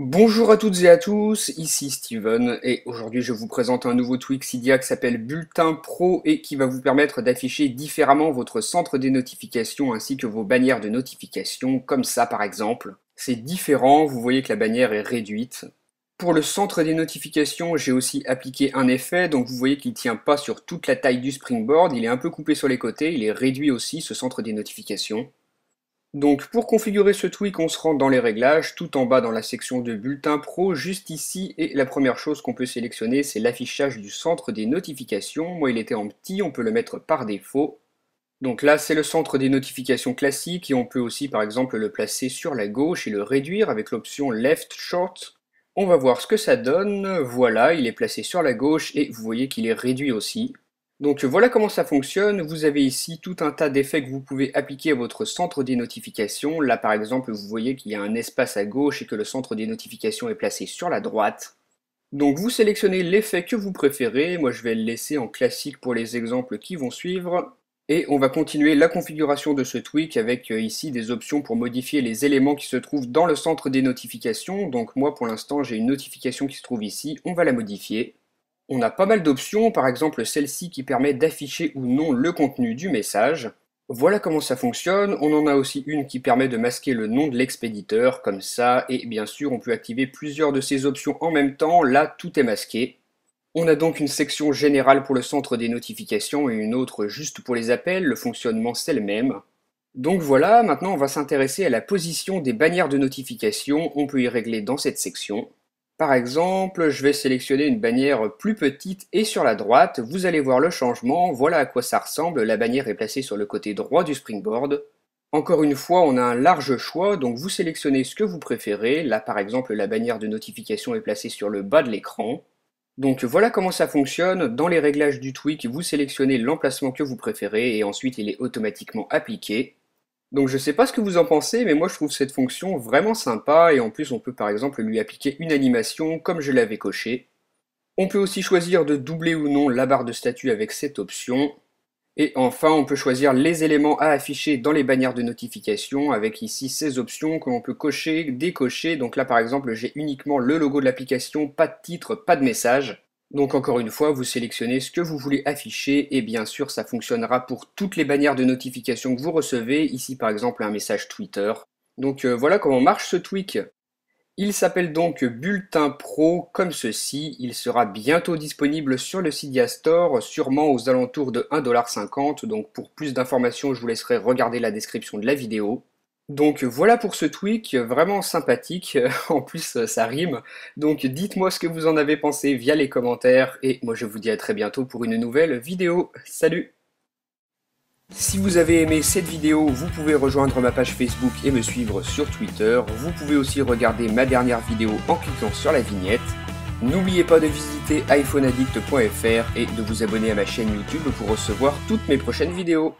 Bonjour à toutes et à tous, ici Steven et aujourd'hui je vous présente un nouveau tweak Cydia qui s'appelle Bulletin Pro et qui va vous permettre d'afficher différemment votre centre des notifications ainsi que vos bannières de notification comme ça par exemple. C'est différent, vous voyez que la bannière est réduite. Pour le centre des notifications, j'ai aussi appliqué un effet, donc vous voyez qu'il ne tient pas sur toute la taille du springboard, il est un peu coupé sur les côtés, il est réduit aussi ce centre des notifications. Donc pour configurer ce tweak, on se rend dans les réglages, tout en bas dans la section de bulletin pro, juste ici, et la première chose qu'on peut sélectionner, c'est l'affichage du centre des notifications. Moi, il était en petit, on peut le mettre par défaut. Donc là, c'est le centre des notifications classiques, et on peut aussi, par exemple, le placer sur la gauche et le réduire avec l'option Left Short. On va voir ce que ça donne. Voilà, il est placé sur la gauche, et vous voyez qu'il est réduit aussi. Donc euh, voilà comment ça fonctionne. Vous avez ici tout un tas d'effets que vous pouvez appliquer à votre centre des notifications. Là par exemple, vous voyez qu'il y a un espace à gauche et que le centre des notifications est placé sur la droite. Donc vous sélectionnez l'effet que vous préférez. Moi je vais le laisser en classique pour les exemples qui vont suivre. Et on va continuer la configuration de ce tweak avec euh, ici des options pour modifier les éléments qui se trouvent dans le centre des notifications. Donc moi pour l'instant j'ai une notification qui se trouve ici, on va la modifier. On a pas mal d'options, par exemple celle-ci qui permet d'afficher ou non le contenu du message. Voilà comment ça fonctionne, on en a aussi une qui permet de masquer le nom de l'expéditeur, comme ça, et bien sûr on peut activer plusieurs de ces options en même temps, là tout est masqué. On a donc une section générale pour le centre des notifications et une autre juste pour les appels, le fonctionnement c'est le même. Donc voilà, maintenant on va s'intéresser à la position des bannières de notification, on peut y régler dans cette section. Par exemple, je vais sélectionner une bannière plus petite et sur la droite, vous allez voir le changement, voilà à quoi ça ressemble, la bannière est placée sur le côté droit du springboard. Encore une fois, on a un large choix, donc vous sélectionnez ce que vous préférez, là par exemple la bannière de notification est placée sur le bas de l'écran. Donc voilà comment ça fonctionne, dans les réglages du tweak, vous sélectionnez l'emplacement que vous préférez et ensuite il est automatiquement appliqué. Donc je sais pas ce que vous en pensez, mais moi je trouve cette fonction vraiment sympa et en plus on peut par exemple lui appliquer une animation comme je l'avais coché. On peut aussi choisir de doubler ou non la barre de statut avec cette option. Et enfin, on peut choisir les éléments à afficher dans les bannières de notification avec ici ces options que l'on peut cocher, décocher. Donc là par exemple, j'ai uniquement le logo de l'application, pas de titre, pas de message. Donc encore une fois, vous sélectionnez ce que vous voulez afficher et bien sûr ça fonctionnera pour toutes les bannières de notification que vous recevez, ici par exemple un message Twitter. Donc euh, voilà comment marche ce tweak. Il s'appelle donc Bulletin Pro comme ceci, il sera bientôt disponible sur le Cydia Store, sûrement aux alentours de 1,50$, donc pour plus d'informations je vous laisserai regarder la description de la vidéo. Donc voilà pour ce tweak vraiment sympathique, en plus ça rime. Donc dites-moi ce que vous en avez pensé via les commentaires et moi je vous dis à très bientôt pour une nouvelle vidéo. Salut si vous avez aimé cette vidéo, vous pouvez rejoindre ma page Facebook et me suivre sur Twitter. Vous pouvez aussi regarder ma dernière vidéo en cliquant sur la vignette. N'oubliez pas de visiter iPhoneaddict.fr et de vous abonner à ma chaîne YouTube pour recevoir toutes mes prochaines vidéos.